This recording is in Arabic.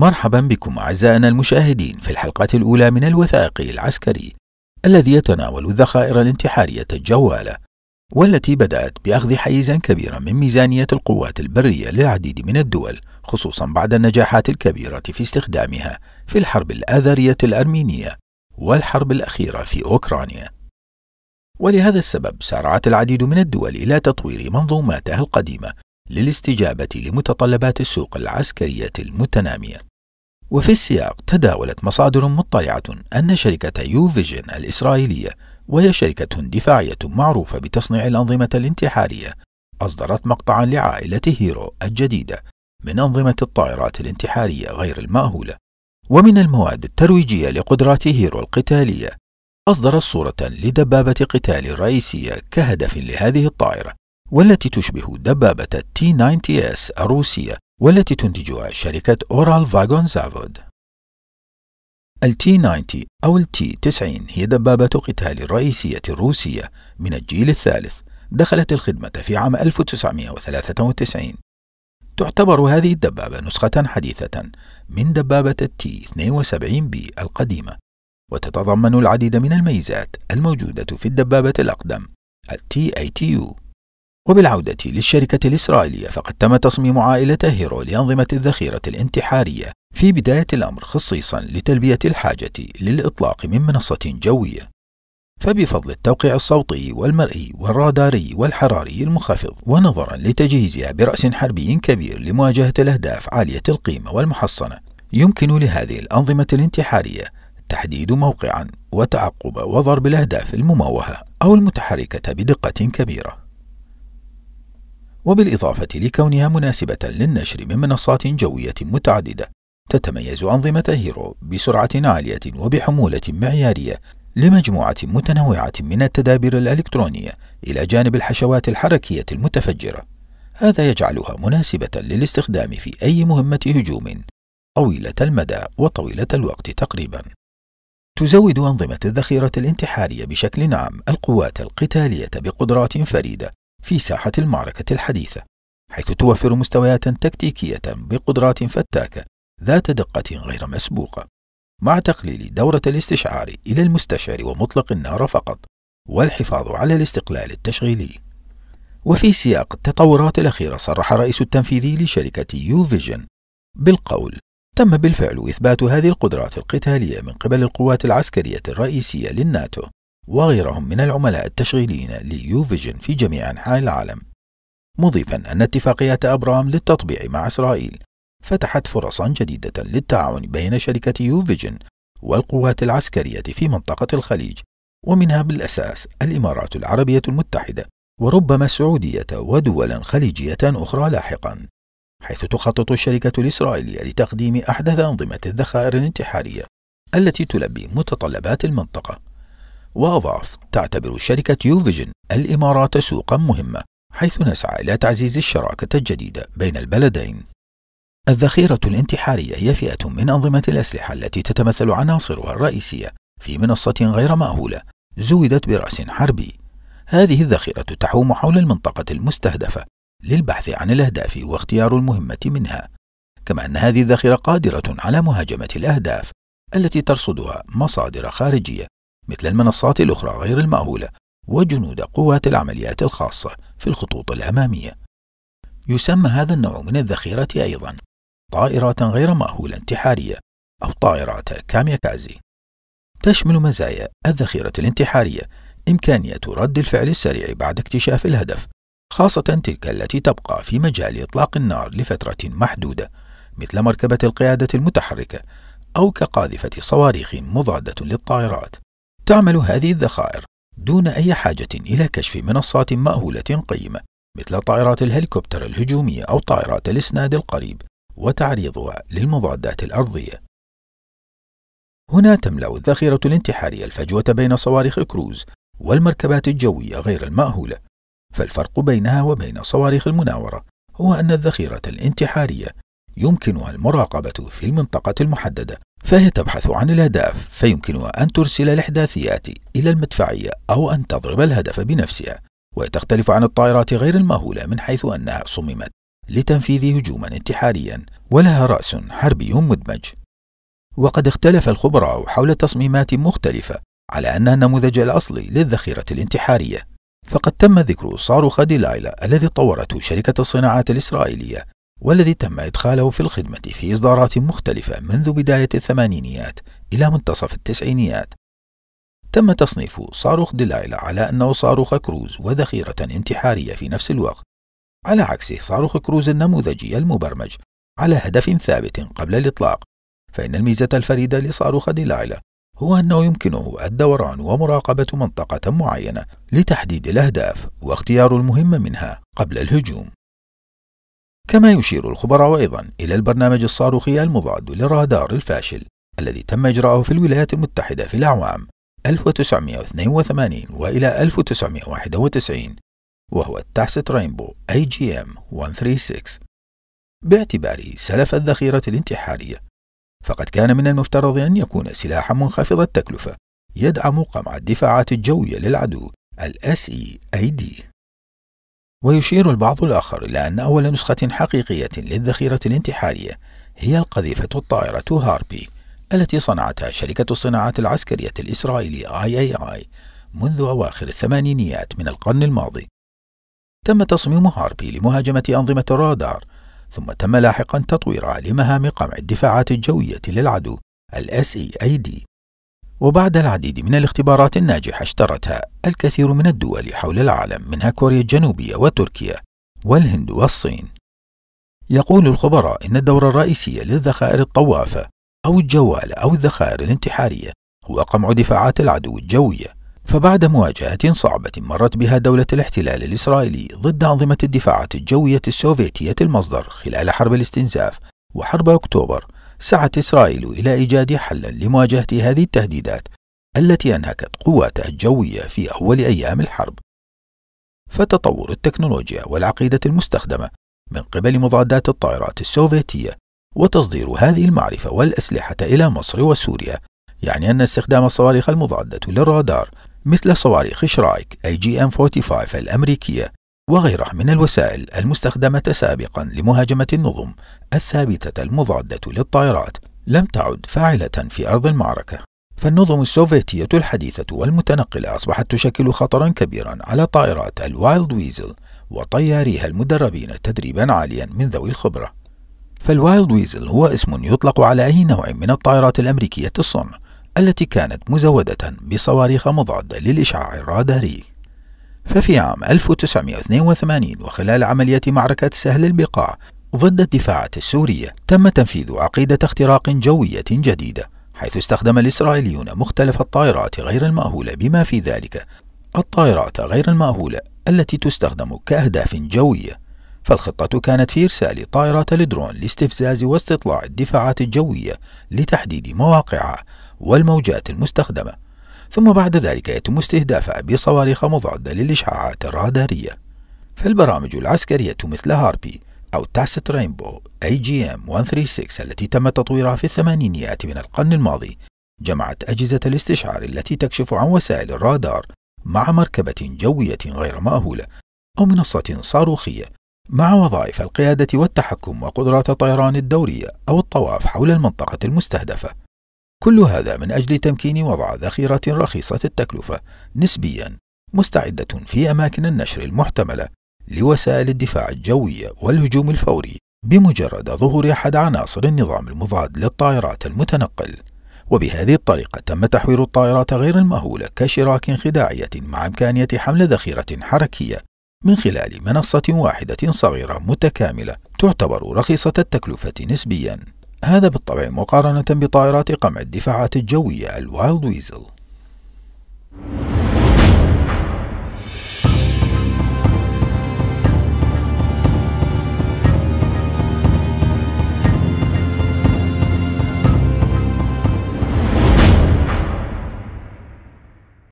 مرحبا بكم أعزائنا المشاهدين في الحلقة الأولى من الوثائقي العسكري الذي يتناول الذخائر الانتحارية الجوالة والتي بدأت بأخذ حيزا كبيرا من ميزانية القوات البرية للعديد من الدول خصوصا بعد النجاحات الكبيرة في استخدامها في الحرب الآذرية الأرمينية والحرب الأخيرة في أوكرانيا ولهذا السبب سارعت العديد من الدول إلى تطوير منظوماتها القديمة للاستجابة لمتطلبات السوق العسكرية المتنامية وفي السياق تداولت مصادر مطلعة أن شركة يو فيجن الإسرائيلية وهي شركة دفاعية معروفة بتصنيع الأنظمة الانتحارية أصدرت مقطعا لعائلة هيرو الجديدة من أنظمة الطائرات الانتحارية غير المأهولة ومن المواد الترويجية لقدرات هيرو القتالية أصدرت صورة لدبابة قتال رئيسية كهدف لهذه الطائرة والتي تشبه دبابة t 90 s الروسية والتي تنتجها شركة أورال فاغون زافود. التي 90 أو التي 90 هي دبابة قتال الرئيسية الروسية من الجيل الثالث دخلت الخدمة في عام 1993 تعتبر هذه الدبابة نسخة حديثة من دبابة التي 72 بي القديمة وتتضمن العديد من الميزات الموجودة في الدبابة الأقدم التي ATU وبالعودة للشركة الإسرائيلية فقد تم تصميم عائلة هيرو لأنظمة الذخيرة الانتحارية في بداية الأمر خصيصا لتلبية الحاجة للإطلاق من منصة جوية فبفضل التوقيع الصوتي والمرئي والراداري والحراري المنخفض ونظرا لتجهيزها برأس حربي كبير لمواجهة الأهداف عالية القيمة والمحصنة يمكن لهذه الأنظمة الانتحارية تحديد موقعا وتعقب وضرب الأهداف المموهة أو المتحركة بدقة كبيرة وبالإضافة لكونها مناسبة للنشر من منصات جوية متعددة تتميز أنظمة هيرو بسرعة عالية وبحمولة معيارية لمجموعة متنوعة من التدابير الإلكترونية إلى جانب الحشوات الحركية المتفجرة هذا يجعلها مناسبة للاستخدام في أي مهمة هجوم طويلة المدى وطويلة الوقت تقريبا تزود أنظمة الذخيرة الانتحارية بشكل عام القوات القتالية بقدرات فريدة في ساحة المعركة الحديثة حيث توفر مستويات تكتيكية بقدرات فتاكة ذات دقة غير مسبوقة مع تقليل دورة الاستشعار إلى المستشعر ومطلق النار فقط والحفاظ على الاستقلال التشغيلي وفي سياق التطورات الأخيرة صرح رئيس التنفيذي لشركة يو فيجن بالقول تم بالفعل إثبات هذه القدرات القتالية من قبل القوات العسكرية الرئيسية للناتو وغيرهم من العملاء التشغيليين ليوفيجن في جميع أنحاء العالم مضيفا أن اتفاقية أبرام للتطبيع مع إسرائيل فتحت فرصا جديدة للتعاون بين شركة يوفيجن والقوات العسكرية في منطقة الخليج ومنها بالأساس الإمارات العربية المتحدة وربما السعودية ودولا خليجية أخرى لاحقا حيث تخطط الشركة الإسرائيلية لتقديم أحدث أنظمة الذخائر الانتحارية التي تلبي متطلبات المنطقة وأضاف تعتبر شركة يوفيجن الإمارات سوقا مهمة حيث نسعى إلى تعزيز الشراكة الجديدة بين البلدين الذخيرة الانتحارية هي فئة من أنظمة الأسلحة التي تتمثل عناصرها الرئيسية في منصة غير مأهولة زودت برأس حربي هذه الذخيرة تحوم حول المنطقة المستهدفة للبحث عن الأهداف واختيار المهمة منها كما أن هذه الذخيرة قادرة على مهاجمة الأهداف التي ترصدها مصادر خارجية مثل المنصات الأخرى غير المأهولة وجنود قوات العمليات الخاصة في الخطوط الأمامية. يسمى هذا النوع من الذخيرة أيضا طائرات غير مأهولة انتحارية أو طائرات كاميكازي. تشمل مزايا الذخيرة الانتحارية إمكانية رد الفعل السريع بعد اكتشاف الهدف، خاصة تلك التي تبقى في مجال إطلاق النار لفترة محدودة، مثل مركبة القيادة المتحركة أو كقاذفة صواريخ مضادة للطائرات. تعمل هذه الذخائر دون أي حاجة إلى كشف منصات مأهولة قيمة مثل طائرات الهليكوبتر الهجومية أو طائرات الإسناد القريب وتعريضها للمضادات الأرضية. هنا تملأ الذخيرة الانتحارية الفجوة بين صواريخ كروز والمركبات الجوية غير المأهولة، فالفرق بينها وبين صواريخ المناورة هو أن الذخيرة الانتحارية يمكنها المراقبة في المنطقة المحددة فهي تبحث عن الهدف فيمكنها أن ترسل الإحداثيات إلى المدفعية أو أن تضرب الهدف بنفسها وتختلف عن الطائرات غير المأهولة من حيث أنها صممت لتنفيذ هجوما انتحاريا ولها رأس حربي مدمج وقد اختلف الخبراء حول تصميمات مختلفة على أنها النموذج الأصلي للذخيرة الانتحارية فقد تم ذكر صاروخ ديلايلا الذي طورته شركة الصناعات الإسرائيلية والذي تم إدخاله في الخدمة في إصدارات مختلفة منذ بداية الثمانينيات إلى منتصف التسعينيات تم تصنيف صاروخ ديلايلا على أنه صاروخ كروز وذخيرة انتحارية في نفس الوقت على عكس صاروخ كروز النموذجي المبرمج على هدف ثابت قبل الإطلاق فإن الميزة الفريدة لصاروخ ديلايلا هو أنه يمكنه الدوران ومراقبة منطقة معينة لتحديد الأهداف واختيار المهمة منها قبل الهجوم كما يشير الخبراء أيضا إلى البرنامج الصاروخي المضاد للرادار الفاشل الذي تم إجراءه في الولايات المتحدة في الأعوام 1982 وإلى 1991 وهو التاسيت رينبو أي جي ام 136 باعتباره سلف الذخيرة الانتحارية فقد كان من المفترض أن يكون سلاحا منخفض التكلفة يدعم قمع الدفاعات الجوية للعدو الـ SEAD ويشير البعض الآخر إلى أن أول نسخة حقيقية للذخيرة الانتحارية هي القذيفة الطائرة هاربي التي صنعتها شركة الصناعات العسكرية الإسرائيلية IAI منذ أواخر الثمانينيات من القرن الماضي تم تصميم هاربي لمهاجمة أنظمة الرادار ثم تم لاحقا تطويرها لمهام قمع الدفاعات الجوية للعدو ال SEAD وبعد العديد من الاختبارات الناجحة اشترتها الكثير من الدول حول العالم منها كوريا الجنوبية وتركيا والهند والصين. يقول الخبراء إن الدور الرئيسي للذخائر الطوافة أو الجوالة أو الذخائر الانتحارية هو قمع دفاعات العدو الجوية، فبعد مواجهة صعبة مرت بها دولة الاحتلال الإسرائيلي ضد أنظمة الدفاعات الجوية السوفيتية المصدر خلال حرب الاستنزاف وحرب أكتوبر سعت إسرائيل إلى إيجاد حلا لمواجهة هذه التهديدات التي أنهكت قواتها الجوية في أول أيام الحرب. فتطور التكنولوجيا والعقيدة المستخدمة من قبل مضادات الطائرات السوفيتية وتصدير هذه المعرفة والأسلحة إلى مصر وسوريا يعني أن استخدام الصواريخ المضادة للرادار مثل صواريخ شرايك أي جي ام 45 الأمريكية وغيرها من الوسائل المستخدمة سابقا لمهاجمة النظم الثابتة المضادة للطائرات لم تعد فاعلة في أرض المعركة فالنظم السوفيتية الحديثة والمتنقلة أصبحت تشكل خطرا كبيرا على طائرات الوايلد ويزل وطياريها المدربين تدريبا عاليا من ذوي الخبرة فالوايلد ويزل هو اسم يطلق على أي نوع من الطائرات الأمريكية الصنع التي كانت مزودة بصواريخ مضادة للإشعاع الراداري ففي عام 1982 وخلال عملية معركة سهل البقاع ضد الدفاعات السورية تم تنفيذ عقيدة اختراق جوية جديدة حيث استخدم الإسرائيليون مختلف الطائرات غير المأهولة بما في ذلك الطائرات غير المأهولة التي تستخدم كأهداف جوية فالخطة كانت في إرسال طائرات الدرون لاستفزاز واستطلاع الدفاعات الجوية لتحديد مواقعها والموجات المستخدمة ثم بعد ذلك يتم استهدافها بصواريخ مضادة للإشعاعات الرادارية فالبرامج العسكرية مثل هاربي أو تاسيت رينبو أي جي ام 136 التي تم تطويرها في الثمانينيات من القرن الماضي جمعت أجهزة الاستشعار التي تكشف عن وسائل الرادار مع مركبة جوية غير مأهولة أو منصة صاروخية مع وظائف القيادة والتحكم وقدرات الطيران الدورية أو الطواف حول المنطقة المستهدفة كل هذا من أجل تمكين وضع ذخيرة رخيصة التكلفة نسبيا مستعدة في أماكن النشر المحتملة لوسائل الدفاع الجوية والهجوم الفوري بمجرد ظهور أحد عناصر النظام المضاد للطائرات المتنقل وبهذه الطريقة تم تحويل الطائرات غير المهولة كشراك خداعية مع إمكانية حمل ذخيرة حركية من خلال منصة واحدة صغيرة متكاملة تعتبر رخيصة التكلفة نسبياً هذا بالطبع مقارنة بطائرات قمع الدفاعات الجوية الوايلد ويزل